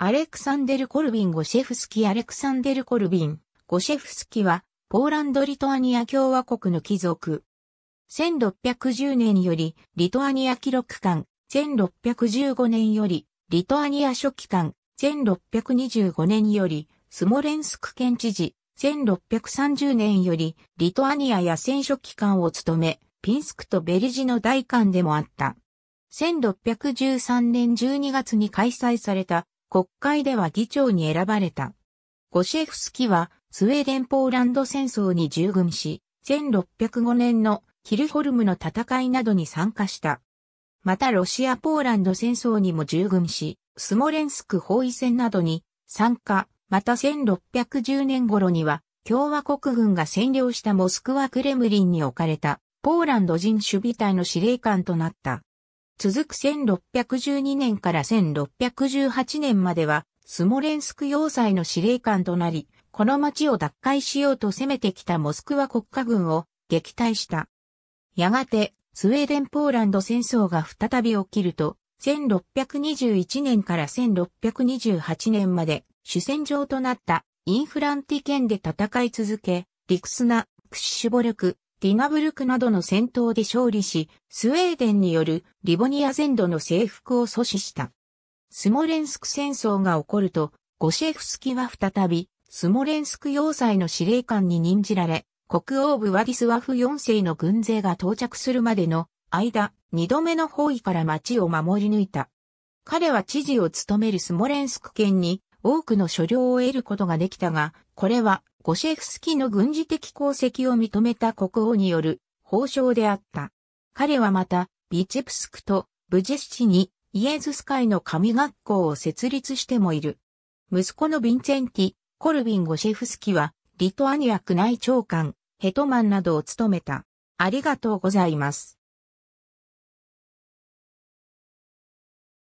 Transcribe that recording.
アレクサンデル・コルビン・ゴシェフスキアレクサンデル・コルビン、ゴシェフスキは、ポーランド・リトアニア共和国の貴族。1610年より、リトアニア記録館、1615年より、リトアニア書記館、1625年より、スモレンスク県知事、1630年より、リトアニアや戦書記館を務め、ピンスクとベリジの大館でもあった。1613年12月に開催された国会では議長に選ばれた。ゴシェフスキは、スウェーデン・ポーランド戦争に従軍し、1605年のキルホルムの戦いなどに参加した。またロシア・ポーランド戦争にも従軍し、スモレンスク包囲戦などに参加、また1610年頃には、共和国軍が占領したモスクワ・クレムリンに置かれた、ポーランド人守備隊の司令官となった。続く1612年から1618年までは、スモレンスク要塞の司令官となり、この町を奪回しようと攻めてきたモスクワ国家軍を撃退した。やがて、スウェーデン・ポーランド戦争が再び起きると、1621年から1628年まで主戦場となったインフランティ県で戦い続け、リクスナ、クッシュボルク、ディナブルクなどの戦闘で勝利し、スウェーデンによるリボニア全土の征服を阻止した。スモレンスク戦争が起こると、ゴシェフスキは再び、スモレンスク要塞の司令官に任じられ、国王部ワディスワフ4世の軍勢が到着するまでの間、二度目の包囲から町を守り抜いた。彼は知事を務めるスモレンスク県に多くの所領を得ることができたが、これはゴシェフスキの軍事的功績を認めた国王による褒章であった。彼はまた、ビチェプスクとブジェシチにイエズス会の神学校を設立してもいる。息子のヴィンツェンティ、コルビン・ゴシェフスキは、リトアニア宮内長官、ヘトマンなどを務めた。ありがとうございます。